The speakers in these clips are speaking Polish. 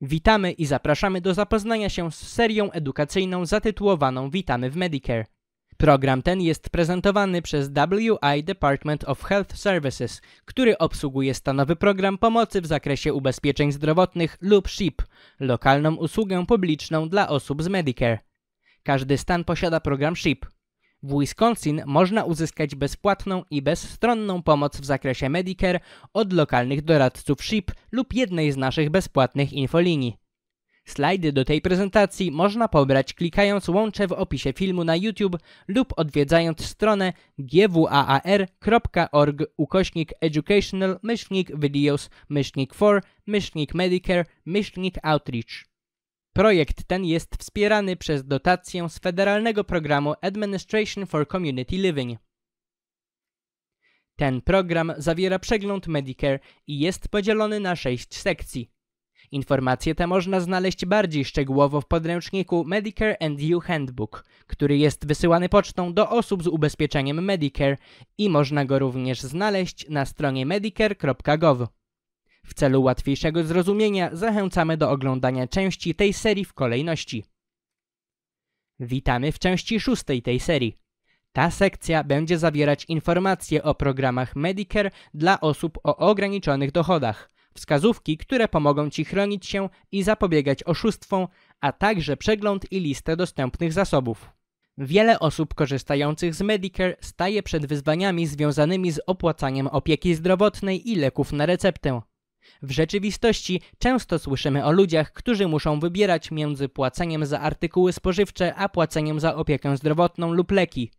Witamy i zapraszamy do zapoznania się z serią edukacyjną zatytułowaną Witamy w Medicare. Program ten jest prezentowany przez WI Department of Health Services, który obsługuje stanowy program pomocy w zakresie ubezpieczeń zdrowotnych lub SHIP, lokalną usługę publiczną dla osób z Medicare. Każdy stan posiada program SHIP. W Wisconsin można uzyskać bezpłatną i bezstronną pomoc w zakresie Medicare od lokalnych doradców SHIP lub jednej z naszych bezpłatnych infolinii. Slajdy do tej prezentacji można pobrać klikając łącze w opisie filmu na YouTube lub odwiedzając stronę gwaar.org ukośnik educational myślnik videos myślnik for myślnik medicare myślnik outreach. Projekt ten jest wspierany przez dotację z federalnego programu Administration for Community Living. Ten program zawiera przegląd Medicare i jest podzielony na sześć sekcji. Informacje te można znaleźć bardziej szczegółowo w podręczniku Medicare and You Handbook, który jest wysyłany pocztą do osób z ubezpieczeniem Medicare i można go również znaleźć na stronie medicare.gov. W celu łatwiejszego zrozumienia zachęcamy do oglądania części tej serii w kolejności. Witamy w części szóstej tej serii. Ta sekcja będzie zawierać informacje o programach Medicare dla osób o ograniczonych dochodach, wskazówki, które pomogą Ci chronić się i zapobiegać oszustwom, a także przegląd i listę dostępnych zasobów. Wiele osób korzystających z Medicare staje przed wyzwaniami związanymi z opłacaniem opieki zdrowotnej i leków na receptę. W rzeczywistości często słyszymy o ludziach, którzy muszą wybierać między płaceniem za artykuły spożywcze a płaceniem za opiekę zdrowotną lub leki.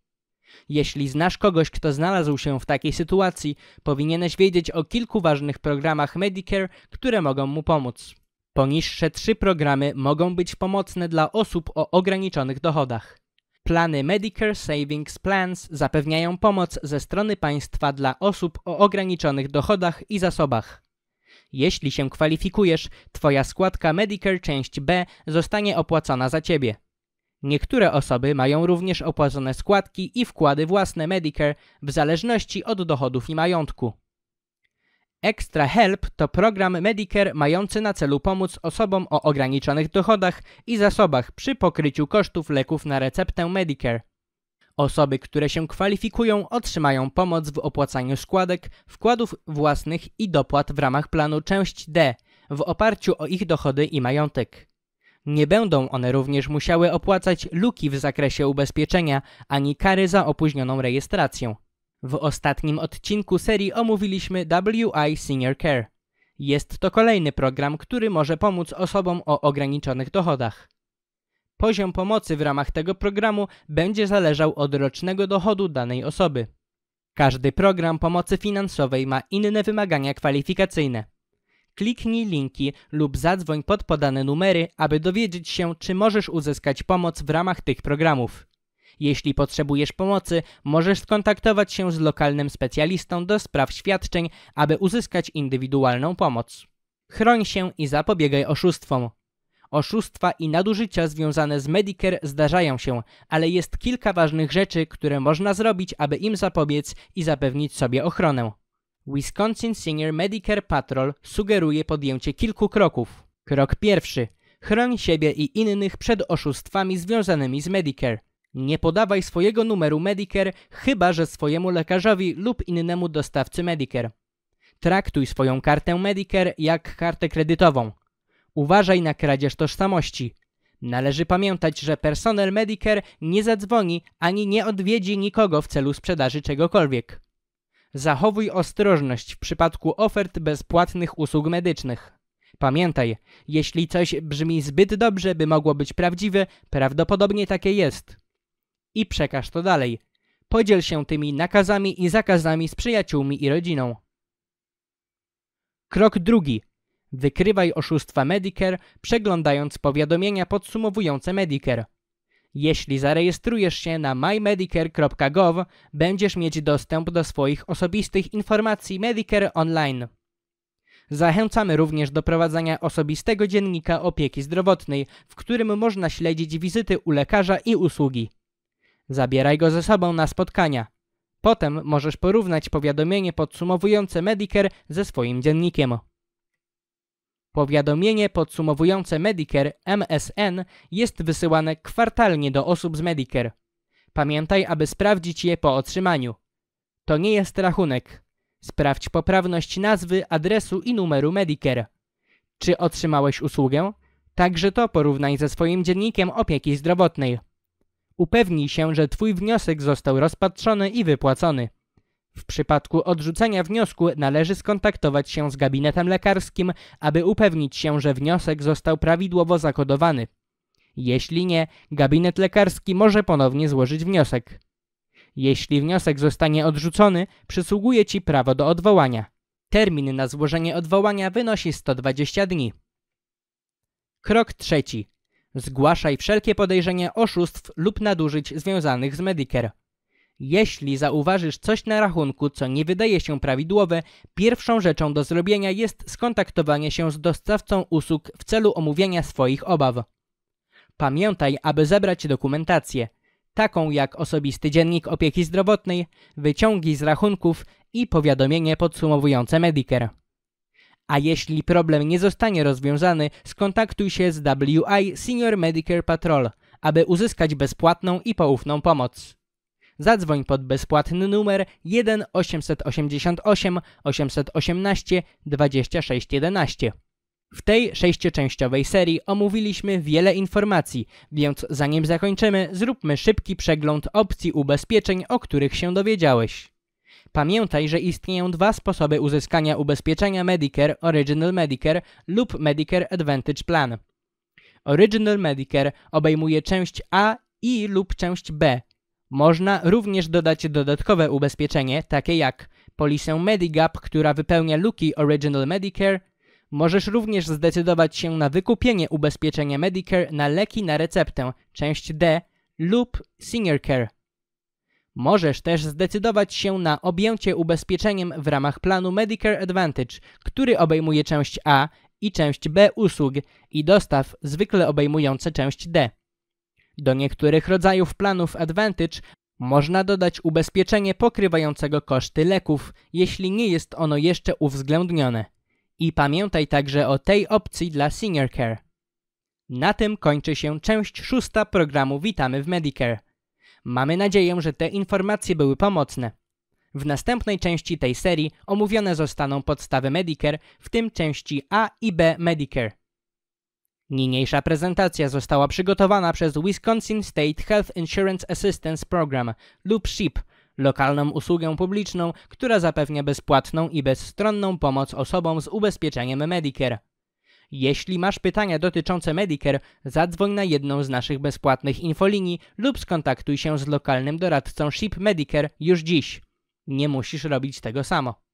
Jeśli znasz kogoś, kto znalazł się w takiej sytuacji, powinieneś wiedzieć o kilku ważnych programach Medicare, które mogą mu pomóc. Poniższe trzy programy mogą być pomocne dla osób o ograniczonych dochodach. Plany Medicare Savings Plans zapewniają pomoc ze strony państwa dla osób o ograniczonych dochodach i zasobach. Jeśli się kwalifikujesz, Twoja składka Medicare część B zostanie opłacona za Ciebie. Niektóre osoby mają również opłacone składki i wkłady własne Medicare w zależności od dochodów i majątku. Extra Help to program Medicare mający na celu pomóc osobom o ograniczonych dochodach i zasobach przy pokryciu kosztów leków na receptę Medicare. Osoby, które się kwalifikują, otrzymają pomoc w opłacaniu składek, wkładów własnych i dopłat w ramach planu część D w oparciu o ich dochody i majątek. Nie będą one również musiały opłacać luki w zakresie ubezpieczenia ani kary za opóźnioną rejestrację. W ostatnim odcinku serii omówiliśmy WI Senior Care. Jest to kolejny program, który może pomóc osobom o ograniczonych dochodach. Poziom pomocy w ramach tego programu będzie zależał od rocznego dochodu danej osoby. Każdy program pomocy finansowej ma inne wymagania kwalifikacyjne. Kliknij linki lub zadzwoń pod podane numery, aby dowiedzieć się, czy możesz uzyskać pomoc w ramach tych programów. Jeśli potrzebujesz pomocy, możesz skontaktować się z lokalnym specjalistą do spraw świadczeń, aby uzyskać indywidualną pomoc. Chroń się i zapobiegaj oszustwom. Oszustwa i nadużycia związane z Medicare zdarzają się, ale jest kilka ważnych rzeczy, które można zrobić, aby im zapobiec i zapewnić sobie ochronę. Wisconsin Senior Medicare Patrol sugeruje podjęcie kilku kroków. Krok pierwszy. Chroń siebie i innych przed oszustwami związanymi z Medicare. Nie podawaj swojego numeru Medicare, chyba że swojemu lekarzowi lub innemu dostawcy Medicare. Traktuj swoją kartę Medicare jak kartę kredytową. Uważaj na kradzież tożsamości. Należy pamiętać, że personel Medicare nie zadzwoni ani nie odwiedzi nikogo w celu sprzedaży czegokolwiek. Zachowuj ostrożność w przypadku ofert bezpłatnych usług medycznych. Pamiętaj, jeśli coś brzmi zbyt dobrze, by mogło być prawdziwe, prawdopodobnie takie jest. I przekaż to dalej. Podziel się tymi nakazami i zakazami z przyjaciółmi i rodziną. Krok drugi. Wykrywaj oszustwa Medicare, przeglądając powiadomienia podsumowujące Medicare. Jeśli zarejestrujesz się na mymedicare.gov, będziesz mieć dostęp do swoich osobistych informacji Medicare Online. Zachęcamy również do prowadzenia osobistego dziennika opieki zdrowotnej, w którym można śledzić wizyty u lekarza i usługi. Zabieraj go ze sobą na spotkania. Potem możesz porównać powiadomienie podsumowujące Medicare ze swoim dziennikiem. Powiadomienie podsumowujące Medicare MSN jest wysyłane kwartalnie do osób z Medicare. Pamiętaj, aby sprawdzić je po otrzymaniu. To nie jest rachunek. Sprawdź poprawność nazwy, adresu i numeru Medicare. Czy otrzymałeś usługę? Także to porównaj ze swoim dziennikiem opieki zdrowotnej. Upewnij się, że Twój wniosek został rozpatrzony i wypłacony. W przypadku odrzucenia wniosku należy skontaktować się z gabinetem lekarskim, aby upewnić się, że wniosek został prawidłowo zakodowany. Jeśli nie, gabinet lekarski może ponownie złożyć wniosek. Jeśli wniosek zostanie odrzucony, przysługuje Ci prawo do odwołania. Termin na złożenie odwołania wynosi 120 dni. Krok trzeci. Zgłaszaj wszelkie podejrzenia oszustw lub nadużyć związanych z Medicare. Jeśli zauważysz coś na rachunku, co nie wydaje się prawidłowe, pierwszą rzeczą do zrobienia jest skontaktowanie się z dostawcą usług w celu omówienia swoich obaw. Pamiętaj, aby zebrać dokumentację, taką jak osobisty dziennik opieki zdrowotnej, wyciągi z rachunków i powiadomienie podsumowujące Medicare. A jeśli problem nie zostanie rozwiązany, skontaktuj się z WI Senior Medicare Patrol, aby uzyskać bezpłatną i poufną pomoc. Zadzwoń pod bezpłatny numer 1 888 818 2611. W tej sześcioczęściowej serii omówiliśmy wiele informacji, więc zanim zakończymy, zróbmy szybki przegląd opcji ubezpieczeń, o których się dowiedziałeś. Pamiętaj, że istnieją dwa sposoby uzyskania ubezpieczenia Medicare Original Medicare lub Medicare Advantage Plan. Original Medicare obejmuje część A i lub część B można również dodać dodatkowe ubezpieczenie, takie jak polisę Medigap, która wypełnia luki Original Medicare. Możesz również zdecydować się na wykupienie ubezpieczenia Medicare na leki na receptę, część D lub Senior Care. Możesz też zdecydować się na objęcie ubezpieczeniem w ramach planu Medicare Advantage, który obejmuje część A i część B usług i dostaw zwykle obejmujące część D. Do niektórych rodzajów planów Advantage można dodać ubezpieczenie pokrywającego koszty leków, jeśli nie jest ono jeszcze uwzględnione. I pamiętaj także o tej opcji dla Senior Care. Na tym kończy się część szósta programu Witamy w Medicare. Mamy nadzieję, że te informacje były pomocne. W następnej części tej serii omówione zostaną podstawy Medicare, w tym części A i B Medicare. Niniejsza prezentacja została przygotowana przez Wisconsin State Health Insurance Assistance Program lub SHIP, lokalną usługę publiczną, która zapewnia bezpłatną i bezstronną pomoc osobom z ubezpieczeniem Medicare. Jeśli masz pytania dotyczące Medicare, zadzwoń na jedną z naszych bezpłatnych infolinii lub skontaktuj się z lokalnym doradcą SHIP Medicare już dziś. Nie musisz robić tego samo.